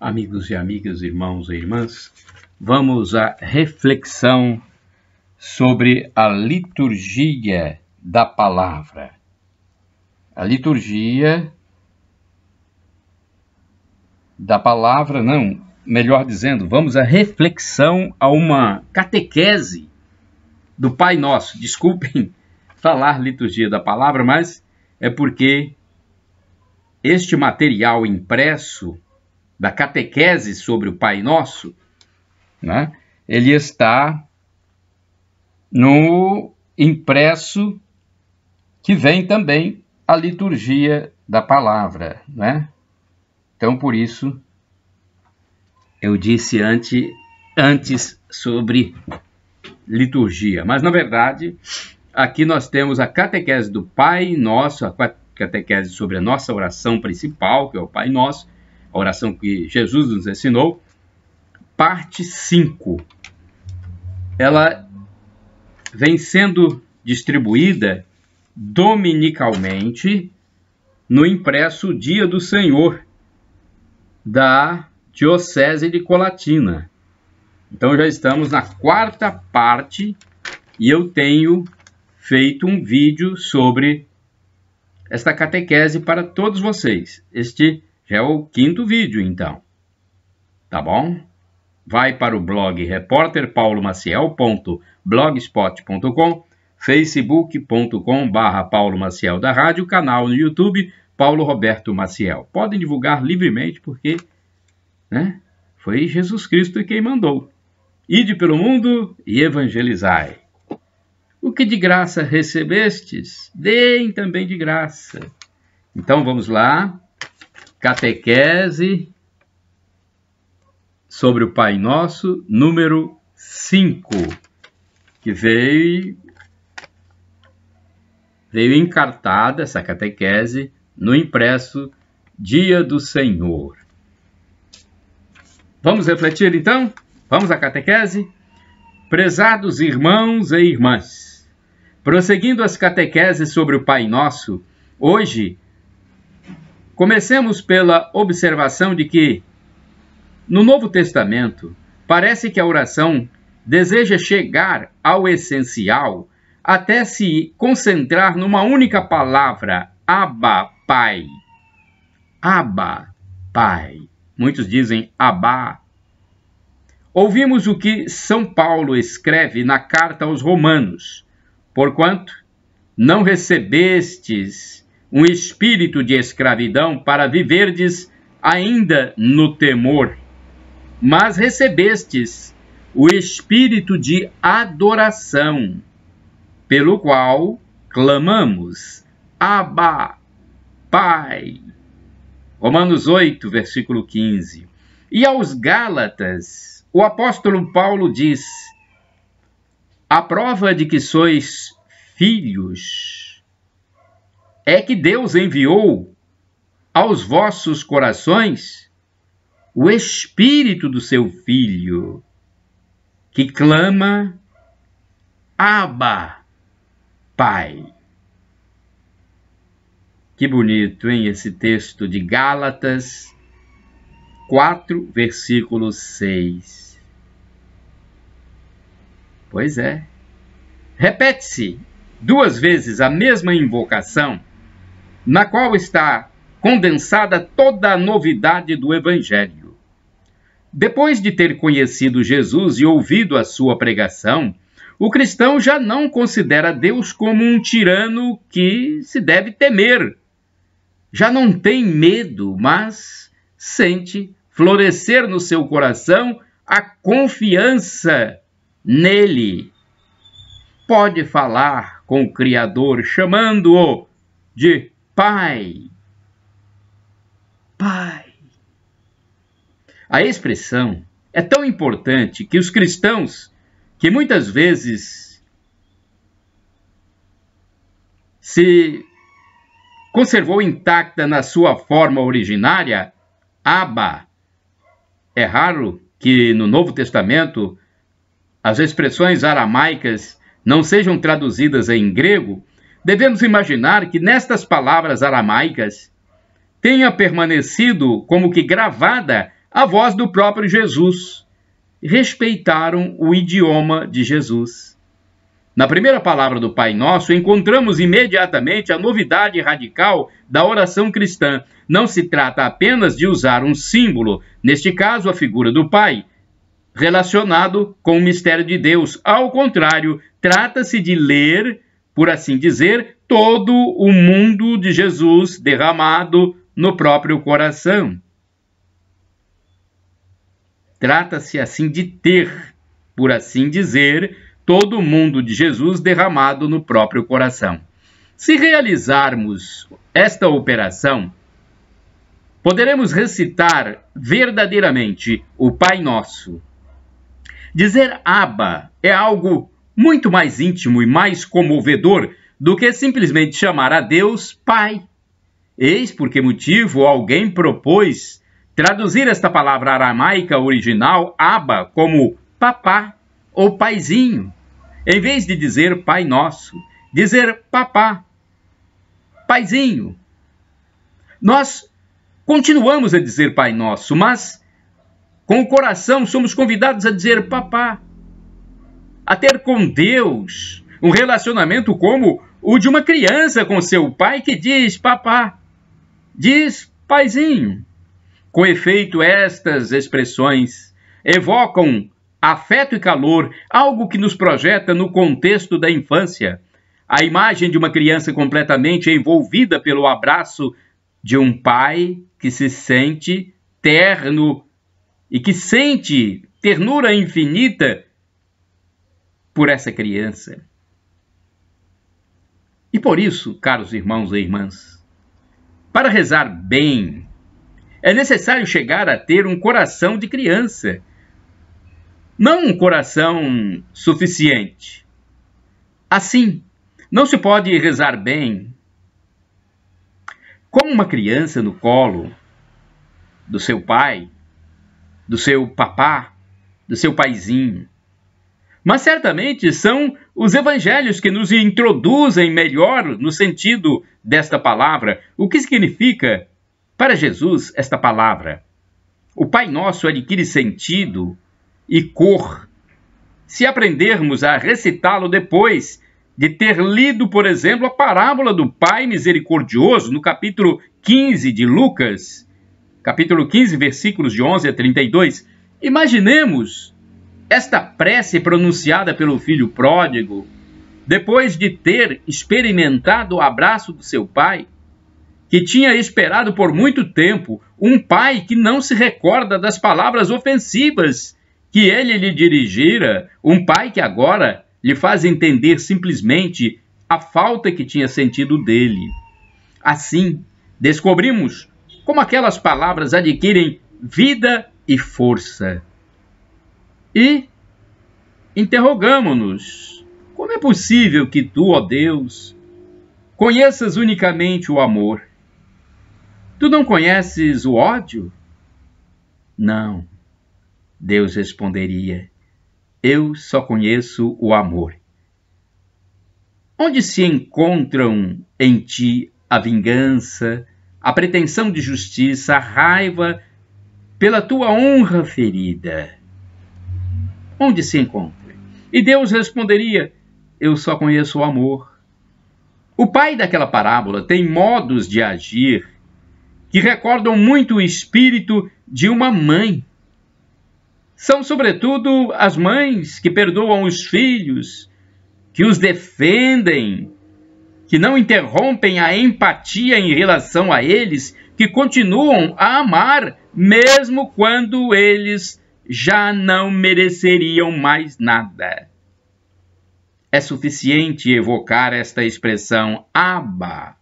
amigos e amigas, irmãos e irmãs, vamos à reflexão sobre a liturgia da palavra. A liturgia da palavra, não, melhor dizendo, vamos à reflexão, a uma catequese do Pai Nosso. Desculpem falar liturgia da palavra, mas é porque este material impresso da catequese sobre o Pai Nosso, né, ele está no impresso que vem também a liturgia da palavra, né? Então, por isso, eu disse ante, antes sobre liturgia. Mas, na verdade, aqui nós temos a catequese do Pai Nosso, a catequese sobre a nossa oração principal, que é o Pai Nosso, a oração que Jesus nos ensinou, parte 5. Ela vem sendo distribuída dominicalmente no impresso Dia do Senhor da Diocese de Colatina. Então já estamos na quarta parte e eu tenho feito um vídeo sobre esta catequese para todos vocês. Este é o quinto vídeo, então. Tá bom? Vai para o blog repórterpaulomaciel.blogspot.com, facebook.com barra Paulo Maciel da Rádio, canal no YouTube Paulo Roberto Maciel. Podem divulgar livremente porque né, foi Jesus Cristo quem mandou. Ide pelo mundo e evangelizai. O que de graça recebestes, deem também de graça. Então vamos lá, Catequese sobre o Pai Nosso, número 5, que veio, veio encartada, essa catequese, no impresso Dia do Senhor. Vamos refletir então? Vamos à catequese? Prezados irmãos e irmãs, prosseguindo as catequeses sobre o Pai Nosso, hoje Comecemos pela observação de que, no Novo Testamento, parece que a oração deseja chegar ao essencial até se concentrar numa única palavra, Abba, Pai. Abba, Pai. Muitos dizem Abá. Ouvimos o que São Paulo escreve na carta aos Romanos: Porquanto não recebestes um espírito de escravidão para viverdes ainda no temor, mas recebestes o espírito de adoração, pelo qual clamamos: Abba, Pai. Romanos 8, versículo 15. E aos Gálatas, o apóstolo Paulo diz: A prova de que sois filhos é que Deus enviou aos vossos corações o Espírito do seu Filho, que clama, Abba, Pai. Que bonito, hein, esse texto de Gálatas 4, versículo 6. Pois é. Repete-se duas vezes a mesma invocação na qual está condensada toda a novidade do Evangelho. Depois de ter conhecido Jesus e ouvido a sua pregação, o cristão já não considera Deus como um tirano que se deve temer. Já não tem medo, mas sente florescer no seu coração a confiança nele. Pode falar com o Criador, chamando-o de Pai. Pai. A expressão é tão importante que os cristãos, que muitas vezes se conservou intacta na sua forma originária, Abba. É raro que no Novo Testamento as expressões aramaicas não sejam traduzidas em grego devemos imaginar que nestas palavras aramaicas tenha permanecido como que gravada a voz do próprio Jesus. Respeitaram o idioma de Jesus. Na primeira palavra do Pai Nosso, encontramos imediatamente a novidade radical da oração cristã. Não se trata apenas de usar um símbolo, neste caso a figura do Pai, relacionado com o mistério de Deus. Ao contrário, trata-se de ler por assim dizer, todo o mundo de Jesus derramado no próprio coração. Trata-se assim de ter, por assim dizer, todo o mundo de Jesus derramado no próprio coração. Se realizarmos esta operação, poderemos recitar verdadeiramente o Pai Nosso. Dizer Abba é algo muito mais íntimo e mais comovedor do que simplesmente chamar a Deus Pai. Eis por que motivo alguém propôs traduzir esta palavra aramaica original Abba como papá ou paizinho, em vez de dizer Pai Nosso, dizer papá, paizinho. Nós continuamos a dizer Pai Nosso, mas com o coração somos convidados a dizer papá, a ter com Deus um relacionamento como o de uma criança com seu pai que diz papá, diz paizinho. Com efeito, estas expressões evocam afeto e calor, algo que nos projeta no contexto da infância. A imagem de uma criança completamente envolvida pelo abraço de um pai que se sente terno e que sente ternura infinita por essa criança. E por isso, caros irmãos e irmãs, para rezar bem, é necessário chegar a ter um coração de criança. Não um coração suficiente. Assim, não se pode rezar bem como uma criança no colo do seu pai, do seu papá, do seu paizinho mas certamente são os evangelhos que nos introduzem melhor no sentido desta palavra. O que significa para Jesus esta palavra? O Pai Nosso adquire sentido e cor se aprendermos a recitá-lo depois de ter lido, por exemplo, a parábola do Pai Misericordioso no capítulo 15 de Lucas, capítulo 15, versículos de 11 a 32. Imaginemos esta prece pronunciada pelo filho pródigo, depois de ter experimentado o abraço do seu pai, que tinha esperado por muito tempo, um pai que não se recorda das palavras ofensivas que ele lhe dirigira, um pai que agora lhe faz entender simplesmente a falta que tinha sentido dele. Assim, descobrimos como aquelas palavras adquirem vida e força e interrogamo-nos: como é possível que tu, ó Deus, conheças unicamente o amor? Tu não conheces o ódio? Não, Deus responderia: Eu só conheço o amor. Onde se encontram em ti a vingança, a pretensão de justiça, a raiva pela tua honra ferida? onde se encontra? E Deus responderia: Eu só conheço o amor. O pai daquela parábola tem modos de agir que recordam muito o espírito de uma mãe. São, sobretudo, as mães que perdoam os filhos, que os defendem, que não interrompem a empatia em relação a eles, que continuam a amar mesmo quando eles já não mereceriam mais nada. É suficiente evocar esta expressão Abba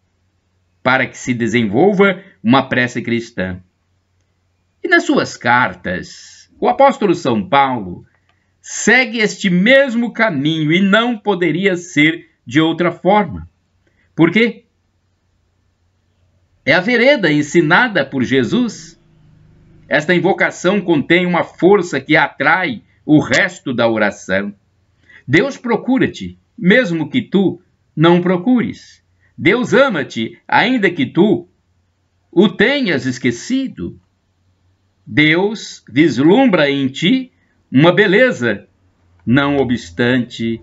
para que se desenvolva uma prece cristã. E nas suas cartas, o apóstolo São Paulo segue este mesmo caminho e não poderia ser de outra forma. Por quê? É a vereda ensinada por Jesus esta invocação contém uma força que atrai o resto da oração. Deus procura-te, mesmo que tu não procures. Deus ama-te, ainda que tu o tenhas esquecido. Deus vislumbra em ti uma beleza, não obstante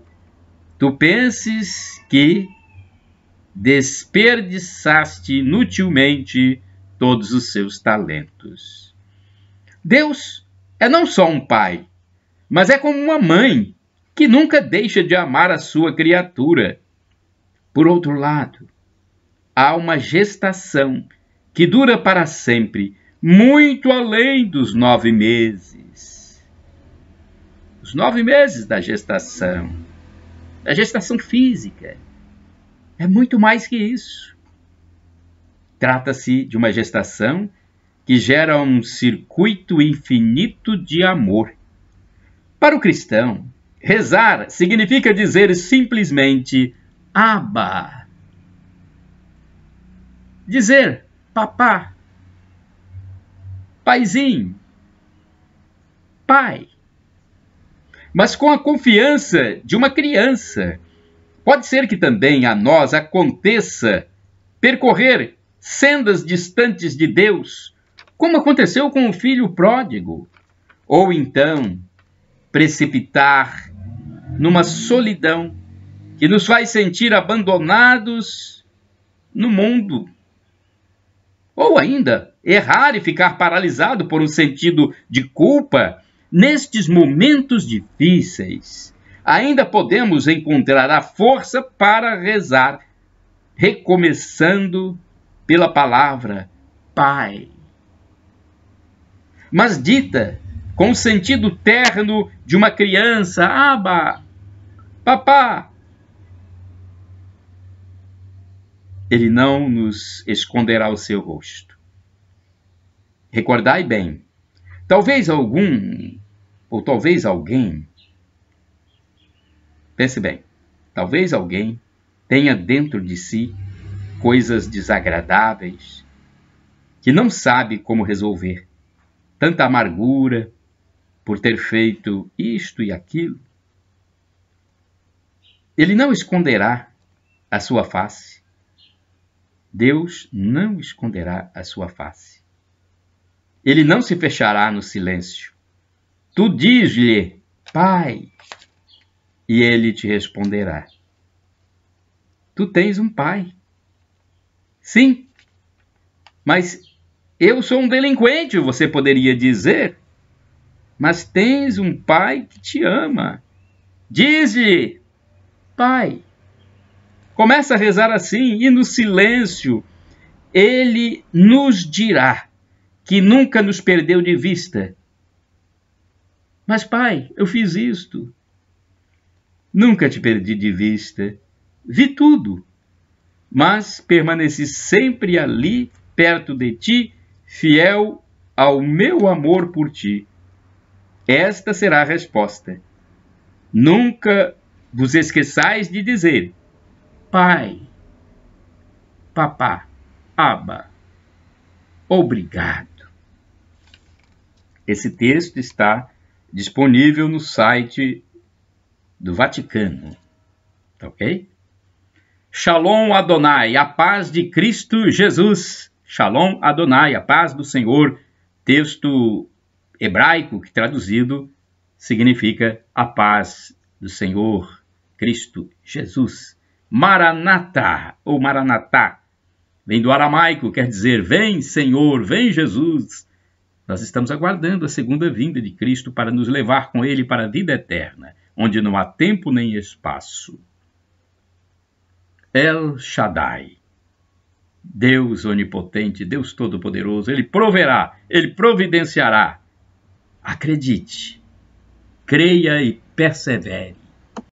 tu penses que desperdiçaste inutilmente todos os seus talentos. Deus é não só um pai, mas é como uma mãe que nunca deixa de amar a sua criatura. Por outro lado, há uma gestação que dura para sempre, muito além dos nove meses. Os nove meses da gestação, da gestação física, é muito mais que isso. Trata-se de uma gestação que gera um circuito infinito de amor. Para o cristão, rezar significa dizer simplesmente Abba. Dizer papá, paizinho, pai. Mas com a confiança de uma criança. Pode ser que também a nós aconteça percorrer sendas distantes de Deus como aconteceu com o filho pródigo, ou então precipitar numa solidão que nos faz sentir abandonados no mundo. Ou ainda, errar e ficar paralisado por um sentido de culpa nestes momentos difíceis. Ainda podemos encontrar a força para rezar, recomeçando pela palavra Pai mas dita com o sentido terno de uma criança: Aba, papá. Ele não nos esconderá o seu rosto. Recordai bem, talvez algum, ou talvez alguém, pense bem, talvez alguém tenha dentro de si coisas desagradáveis que não sabe como resolver tanta amargura por ter feito isto e aquilo. Ele não esconderá a sua face. Deus não esconderá a sua face. Ele não se fechará no silêncio. Tu diz-lhe, Pai, e ele te responderá. Tu tens um pai. Sim, mas eu sou um delinquente, você poderia dizer. Mas tens um pai que te ama. Diz-lhe, pai. Começa a rezar assim e no silêncio ele nos dirá que nunca nos perdeu de vista. Mas, pai, eu fiz isto. Nunca te perdi de vista. Vi tudo, mas permaneci sempre ali, perto de ti, fiel ao meu amor por ti. Esta será a resposta. Nunca vos esqueçais de dizer: Pai, Papá, Abba, obrigado. Esse texto está disponível no site do Vaticano. Tá ok? Shalom Adonai, a paz de Cristo Jesus Shalom Adonai, a paz do Senhor, texto hebraico que traduzido significa a paz do Senhor, Cristo Jesus. Maranatá ou Maranatá, vem do aramaico, quer dizer vem Senhor, vem Jesus. Nós estamos aguardando a segunda vinda de Cristo para nos levar com Ele para a vida eterna, onde não há tempo nem espaço. El Shaddai, Deus onipotente, Deus todo-poderoso, Ele proverá, Ele providenciará. Acredite, creia e persevere.